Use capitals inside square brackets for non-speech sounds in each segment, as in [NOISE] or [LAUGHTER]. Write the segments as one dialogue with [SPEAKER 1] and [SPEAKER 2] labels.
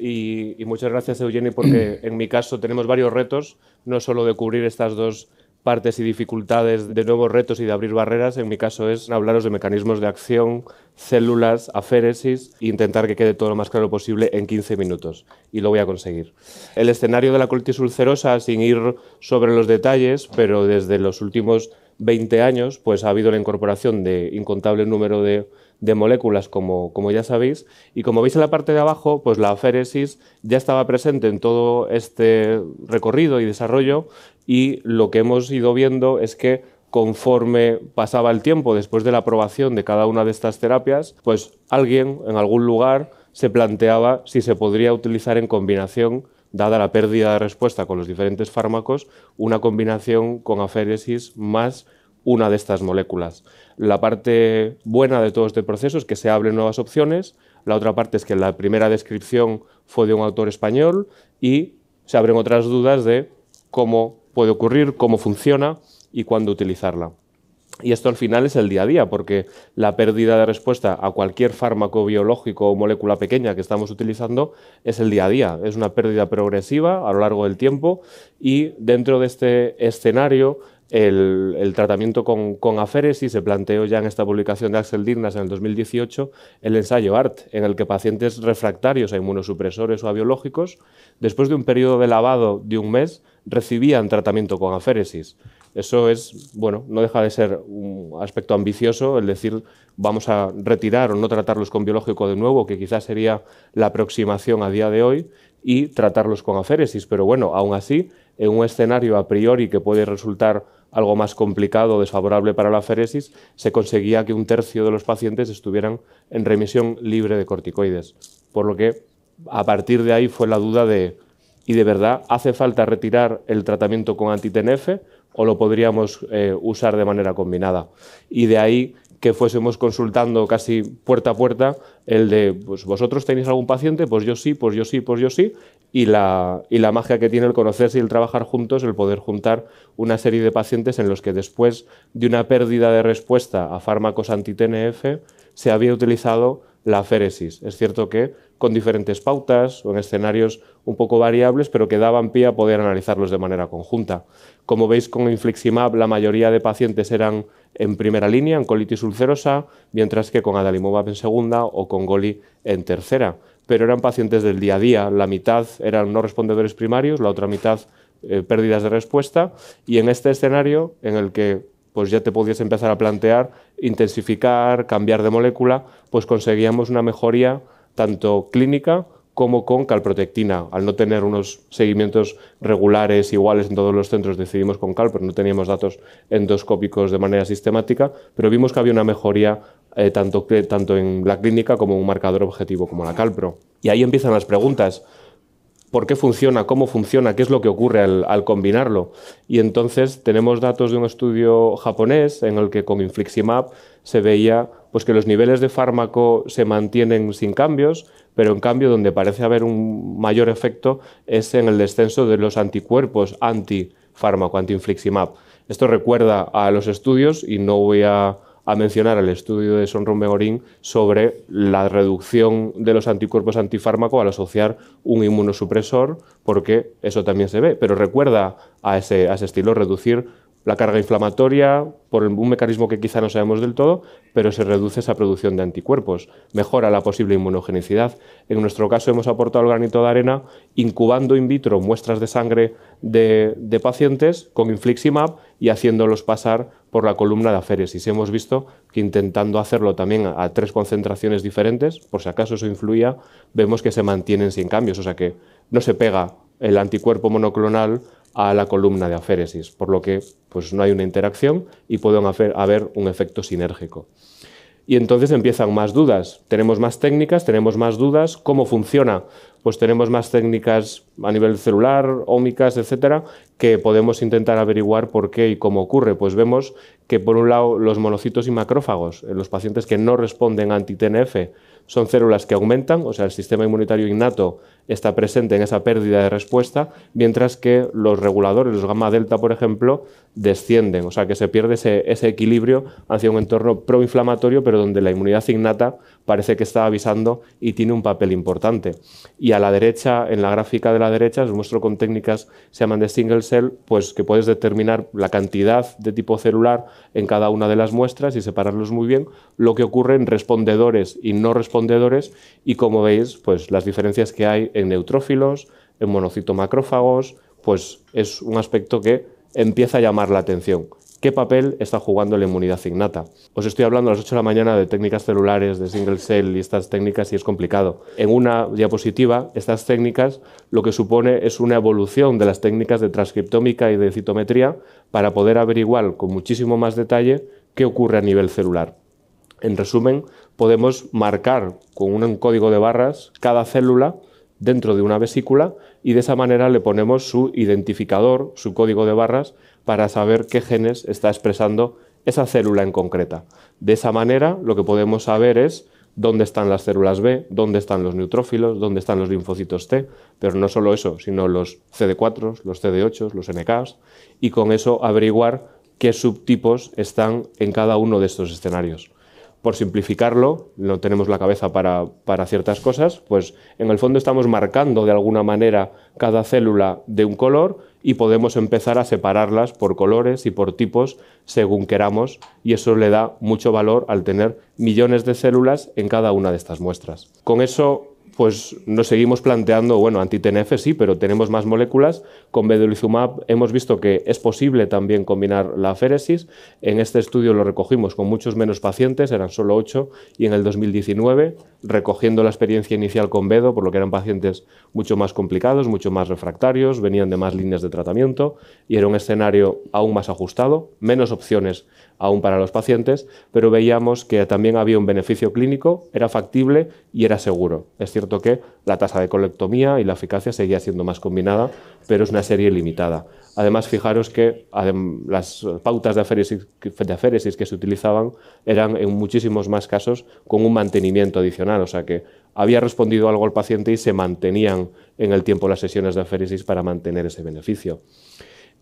[SPEAKER 1] y, muchas gracias Eugenio porque [CLEARS THROAT] en mi caso tenemos varios retos, no solo de cubrir estas dos partes y dificultades de nuevos retos y de abrir barreras, en mi caso es hablaros de mecanismos de acción, células, aféresis e intentar que quede todo lo más claro posible en 15 minutos. Y lo voy a conseguir. El escenario de la colitis ulcerosa, sin ir sobre los detalles, pero desde los últimos 20 años, pues ha habido la incorporación de incontable número de de moléculas, como, como ya sabéis. Y como veis en la parte de abajo, pues la aféresis ya estaba presente en todo este recorrido y desarrollo y lo que hemos ido viendo es que conforme pasaba el tiempo después de la aprobación de cada una de estas terapias, pues alguien en algún lugar se planteaba si se podría utilizar en combinación, dada la pérdida de respuesta con los diferentes fármacos, una combinación con aféresis más una de estas moléculas. La parte buena de todo este proceso es que se abren nuevas opciones, la otra parte es que la primera descripción fue de un autor español y se abren otras dudas de cómo puede ocurrir, cómo funciona y cuándo utilizarla. Y esto al final es el día a día, porque la pérdida de respuesta a cualquier fármaco biológico o molécula pequeña que estamos utilizando es el día a día, es una pérdida progresiva a lo largo del tiempo y dentro de este escenario el, tratamiento con, con aféresis se planteó ya en esta publicación de Axel Dignas en el 2018 el ensayo ART, en el que pacientes refractarios a inmunosupresores o a biológicos, después de un periodo de lavado de un mes, recibían tratamiento con aféresis. Eso es, bueno, no deja de ser un aspecto ambicioso, el decir vamos a retirar o no tratarlos con biológico de nuevo, que quizás sería la aproximación a día de hoy, y tratarlos con aféresis. Pero bueno, aún así, en un escenario a priori que puede resultar algo más complicado desfavorable para la aferesis, se conseguía que un tercio de los pacientes estuvieran en remisión libre de corticoides. Por lo que a partir de ahí fue la duda de, ¿y de verdad hace falta retirar el tratamiento con antitNF o lo podríamos eh, usar de manera combinada? Y de ahí que fuésemos consultando casi puerta a puerta el de, pues vosotros tenéis algún paciente, pues yo sí, pues yo sí, pues yo sí, y la, y la magia que tiene el conocerse y el trabajar juntos, el poder juntar una serie de pacientes en los que después de una pérdida de respuesta a fármacos anti-TNF se había utilizado la féresis. Es cierto que con diferentes pautas o en escenarios un poco variables, pero que daban pie a poder analizarlos de manera conjunta. Como veis con infliximab, la mayoría de pacientes eran en primera línea, en colitis ulcerosa, mientras que con adalimumab en segunda o con goli en tercera. Pero eran pacientes del día a día, la mitad eran no respondedores primarios, la otra mitad eh, pérdidas de respuesta, y en este escenario en el que pues ya te podías empezar a plantear intensificar, cambiar de molécula, pues conseguíamos una mejoría tanto clínica como con calprotectina. Al no tener unos seguimientos regulares iguales en todos los centros, decidimos con Calpro, no teníamos datos endoscópicos de manera sistemática, pero vimos que había una mejoría eh, tanto, tanto en la clínica como en un marcador objetivo como la calpro. Y ahí empiezan las preguntas por qué funciona, cómo funciona, qué es lo que ocurre al, combinarlo. Y entonces tenemos datos de un estudio japonés en el que con infliximab se veía pues, que los niveles de fármaco se mantienen sin cambios, pero en cambio donde parece haber un mayor efecto es en el descenso de los anticuerpos fármaco anti-infliximab. Esto recuerda a los estudios y no voy a a mencionar el estudio de Sonron Begorín sobre la reducción de los anticuerpos antifármaco al asociar un inmunosupresor, porque eso también se ve. Pero recuerda a ese, estilo reducir la carga inflamatoria por un mecanismo que quizá no sabemos del todo, pero se reduce esa producción de anticuerpos, mejora la posible inmunogenicidad. En nuestro caso hemos aportado el granito de arena incubando in vitro muestras de sangre de pacientes con infliximab y haciéndolos pasar por la columna de aféresis. Y hemos visto que intentando hacerlo también a, tres concentraciones diferentes, por si acaso eso influía, vemos que se mantienen sin cambios, o sea que no se pega el anticuerpo monoclonal a la columna de aféresis, por lo que pues, no hay una interacción y puede haber un efecto sinérgico. Y entonces empiezan más dudas. Tenemos más técnicas, tenemos más dudas. ¿Cómo funciona? pues tenemos más técnicas a nivel celular, ómicas, etcétera, que podemos intentar averiguar por qué y cómo ocurre. Pues vemos que, por un lado, los monocitos y macrófagos, en los pacientes que no responden a anti-TNF, son células que aumentan, o sea, el sistema inmunitario innato está presente en esa pérdida de respuesta, mientras que los reguladores, los gamma delta, por ejemplo, descienden, o sea, que se pierde ese, equilibrio hacia un entorno proinflamatorio, pero donde la inmunidad innata parece que está avisando y tiene un papel importante. Y y a la derecha, en la gráfica de la derecha, os muestro con técnicas se llaman de single cell, pues que puedes determinar la cantidad de tipo celular en cada una de las muestras y separarlos muy bien, lo que ocurre en respondedores y no respondedores y como veis, pues las diferencias que hay en neutrófilos, en monocitomacrófagos, pues es un aspecto que empieza a llamar la atención. ¿Qué papel está jugando la inmunidad innata? Os estoy hablando a las 8 de la mañana de técnicas celulares, de single cell y estas técnicas y es complicado. En una diapositiva, estas técnicas lo que supone es una evolución de las técnicas de transcriptómica y de citometría para poder averiguar con muchísimo más detalle qué ocurre a nivel celular. En resumen, podemos marcar con un código de barras cada célula dentro de una vesícula y de esa manera le ponemos su identificador, su código de barras para saber qué genes está expresando esa célula en concreta. De esa manera, lo que podemos saber es dónde están las células B, dónde están los neutrófilos, dónde están los linfocitos T, pero no solo eso, sino los CD4, los CD8, los NKs, y con eso averiguar qué subtipos están en cada uno de estos escenarios. Por simplificarlo, no tenemos la cabeza para ciertas cosas, pues en el fondo estamos marcando de alguna manera cada célula de un color y podemos empezar a separarlas por colores y por tipos según queramos y eso le da mucho valor al tener millones de células en cada una de estas muestras. Con eso pues nos seguimos planteando, bueno, anti-TNF sí, pero tenemos más moléculas. Con vedolizumab hemos visto que es posible también combinar la aféresis, En este estudio lo recogimos con muchos menos pacientes, eran solo ocho, y en el 2019, recogiendo la experiencia inicial con vedo, por lo que eran pacientes mucho más complicados, mucho más refractarios, venían de más líneas de tratamiento y era un escenario aún más ajustado, menos opciones aún para los pacientes, pero veíamos que también había un beneficio clínico, era factible y era seguro. Es cierto que la tasa de colectomía y la eficacia seguía siendo más combinada, pero es una serie limitada. Además, fijaros que las pautas de aféresis, que se utilizaban eran en muchísimos más casos con un mantenimiento adicional, o sea que había respondido algo al paciente y se mantenían en el tiempo las sesiones de aféresis para mantener ese beneficio.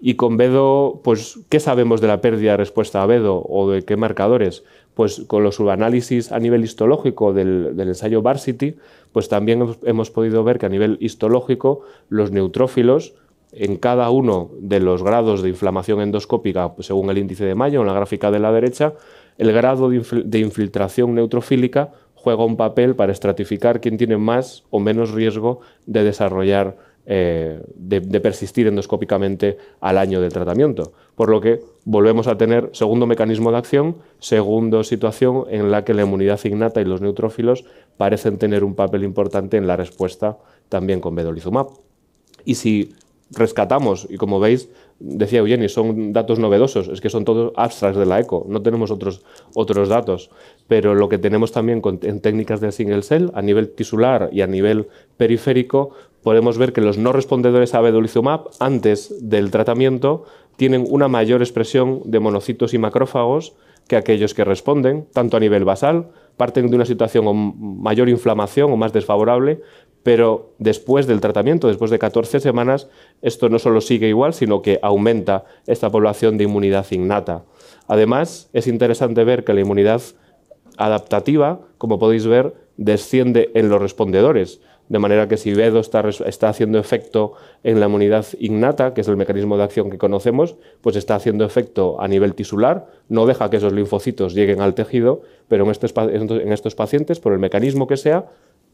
[SPEAKER 1] Y con Bedo, pues, ¿qué sabemos de la pérdida de respuesta a Bedo o de qué marcadores? Pues con los subanálisis a nivel histológico del, ensayo Varsity, pues también hemos, podido ver que a nivel histológico los neutrófilos en cada uno de los grados de inflamación endoscópica, según el índice de Mayo, en la gráfica de la derecha, el grado de infiltración neutrofílica juega un papel para estratificar quién tiene más o menos riesgo de desarrollar eh, de, persistir endoscópicamente al año del tratamiento. Por lo que volvemos a tener segundo mecanismo de acción, segundo situación en la que la inmunidad innata y los neutrófilos parecen tener un papel importante en la respuesta también con vedolizumab. Y si rescatamos, y como veis, decía Eugenio, son datos novedosos, es que son todos abstracts de la ECO, no tenemos otros, otros datos, pero lo que tenemos también en técnicas de single cell, a nivel tisular y a nivel periférico, podemos ver que los no respondedores a vedolizumab antes del tratamiento tienen una mayor expresión de monocitos y macrófagos que aquellos que responden, tanto a nivel basal, parten de una situación con mayor inflamación o más desfavorable, pero después del tratamiento, después de 14 semanas, esto no solo sigue igual, sino que aumenta esta población de inmunidad innata. Además, es interesante ver que la inmunidad adaptativa, como podéis ver, desciende en los respondedores. De manera que si Bedo está, haciendo efecto en la inmunidad innata, que es el mecanismo de acción que conocemos, pues está haciendo efecto a nivel tisular, no deja que esos linfocitos lleguen al tejido, pero en este en estos pacientes, por el mecanismo que sea,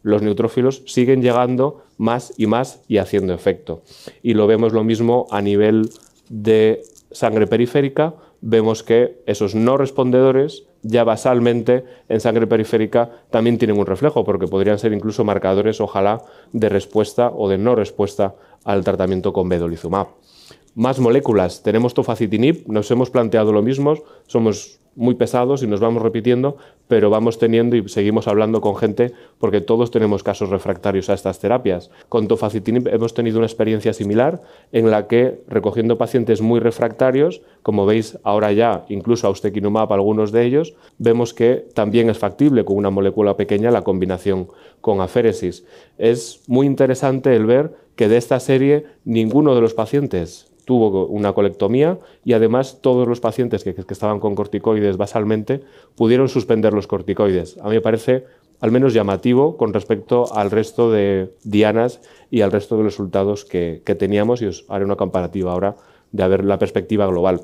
[SPEAKER 1] los neutrófilos siguen llegando más y más y haciendo efecto. Y lo vemos lo mismo a nivel de sangre periférica, vemos que esos no respondedores ya basalmente en sangre periférica también tienen un reflejo, porque podrían ser incluso marcadores, ojalá, de respuesta o de no respuesta al tratamiento con vedolizumab más moléculas. Tenemos tofacitinib, nos hemos planteado lo mismo, somos muy pesados y nos vamos repitiendo, pero vamos teniendo y seguimos hablando con gente porque todos tenemos casos refractarios a estas terapias. Con tofacitinib hemos tenido una experiencia similar en la que recogiendo pacientes muy refractarios, como veis ahora ya incluso a austequinumab algunos de ellos, vemos que también es factible con una molécula pequeña la combinación con aféresis. Es muy interesante el ver que de esta serie ninguno de los pacientes tuvo una colectomía y además todos los pacientes que, estaban con corticoides basalmente pudieron suspender los corticoides. A mí me parece al menos llamativo con respecto al resto de dianas y al resto de resultados que, que teníamos y os haré una comparativa ahora de ver la perspectiva global.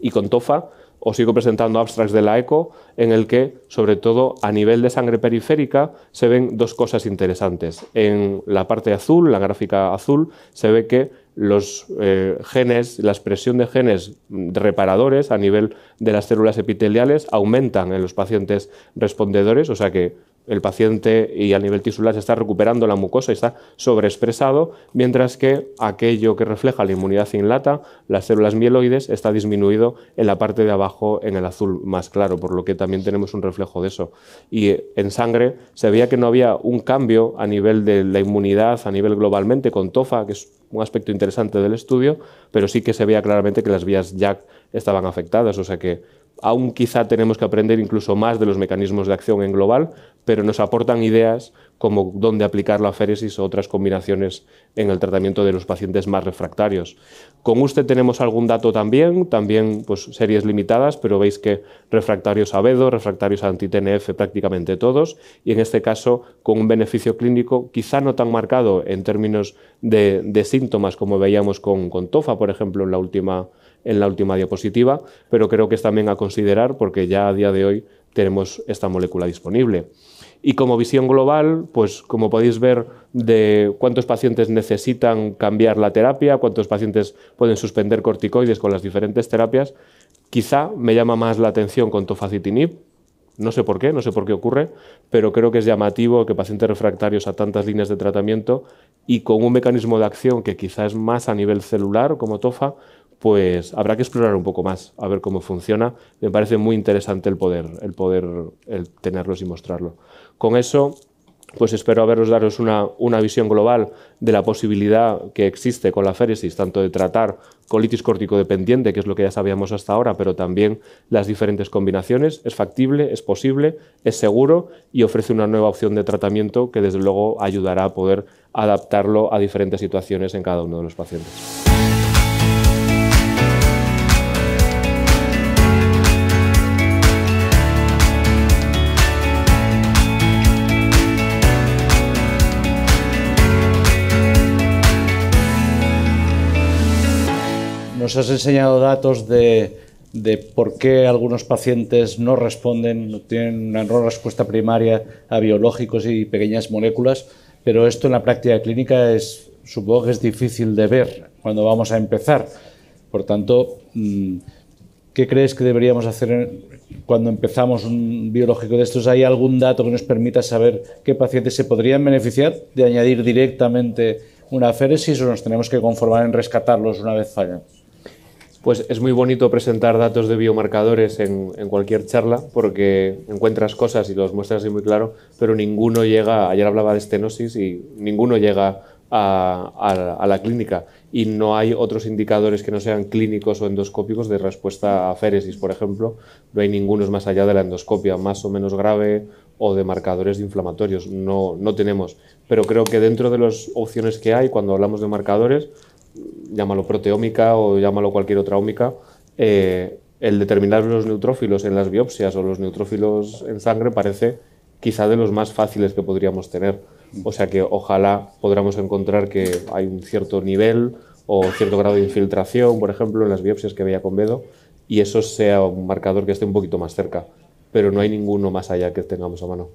[SPEAKER 1] Y con TOFA os sigo presentando abstracts de la ECO en el que, sobre todo a nivel de sangre periférica, se ven dos cosas interesantes. En la parte azul, la gráfica azul, se ve que los eh, genes, la expresión de genes reparadores a nivel de las células epiteliales aumentan en los pacientes respondedores, o sea que el paciente y a nivel tisular se está recuperando la mucosa y está sobreexpresado, mientras que aquello que refleja la inmunidad inlata, las células mieloides, está disminuido en la parte de abajo en el azul más claro, por lo que también tenemos un reflejo de eso. Y eh, en sangre se veía que no había un cambio a nivel de la inmunidad, a nivel globalmente, con TOFA, que es un aspecto interesante del estudio, pero sí que se veía claramente que las vías JAK estaban afectadas, o sea que aún quizá tenemos que aprender incluso más de los mecanismos de acción en global, pero nos aportan ideas como dónde aplicar la féresis o otras combinaciones en el tratamiento de los pacientes más refractarios. Con usted tenemos algún dato también, también pues, series limitadas, pero veis que refractarios a vedo, refractarios a anti-TNF prácticamente todos, y en este caso con un beneficio clínico quizá no tan marcado en términos de, síntomas como veíamos con, con TOFA, por ejemplo, en la última en la última diapositiva, pero creo que es también a considerar porque ya a día de hoy tenemos esta molécula disponible. Y como visión global, pues como podéis ver de cuántos pacientes necesitan cambiar la terapia, cuántos pacientes pueden suspender corticoides con las diferentes terapias, quizá me llama más la atención con tofacitinib, no sé por qué, no sé por qué ocurre, pero creo que es llamativo que pacientes refractarios a tantas líneas de tratamiento y con un mecanismo de acción que quizá es más a nivel celular como tofa, pues habrá que explorar un poco más, a ver cómo funciona. Me parece muy interesante el poder, el poder tenerlos y mostrarlo. Con eso, pues espero haberos dado una, una, visión global de la posibilidad que existe con la féresis, tanto de tratar colitis corticodependiente, que es lo que ya sabíamos hasta ahora, pero también las diferentes combinaciones. Es factible, es posible, es seguro y ofrece una nueva opción de tratamiento que desde luego ayudará a poder adaptarlo a diferentes situaciones en cada uno de los pacientes. Nos has enseñado datos de, por qué algunos pacientes no responden, no tienen una respuesta primaria a biológicos y pequeñas moléculas, pero esto en la práctica clínica es, supongo que es difícil de ver cuando vamos a empezar. Por tanto, mm, ¿qué crees que deberíamos hacer cuando empezamos un biológico de estos? ¿Hay algún dato que nos permita saber qué pacientes se podrían beneficiar de añadir directamente una aféresis o nos tenemos que conformar en rescatarlos una vez fallan? Pues es muy bonito presentar datos de biomarcadores en, cualquier charla porque encuentras cosas y los muestras así muy claro, pero ninguno llega, ayer hablaba de estenosis y ninguno llega a, la clínica y no hay otros indicadores que no sean clínicos o endoscópicos de respuesta a féresis, por ejemplo, no hay ningunos más allá de la endoscopia más o menos grave o de marcadores inflamatorios, no tenemos. Pero creo que dentro de las opciones que hay, cuando hablamos de marcadores, llámalo proteómica o llámalo cualquier otra ómica, eh, el determinar los neutrófilos en las biopsias o los neutrófilos en sangre parece quizá de los más fáciles que podríamos tener. O sea que ojalá podamos encontrar que hay un cierto nivel o cierto grado de infiltración, por ejemplo, en las biopsias que veía con Vedo, y eso sea un marcador que esté un poquito más cerca. Pero no hay ninguno más allá que tengamos a mano.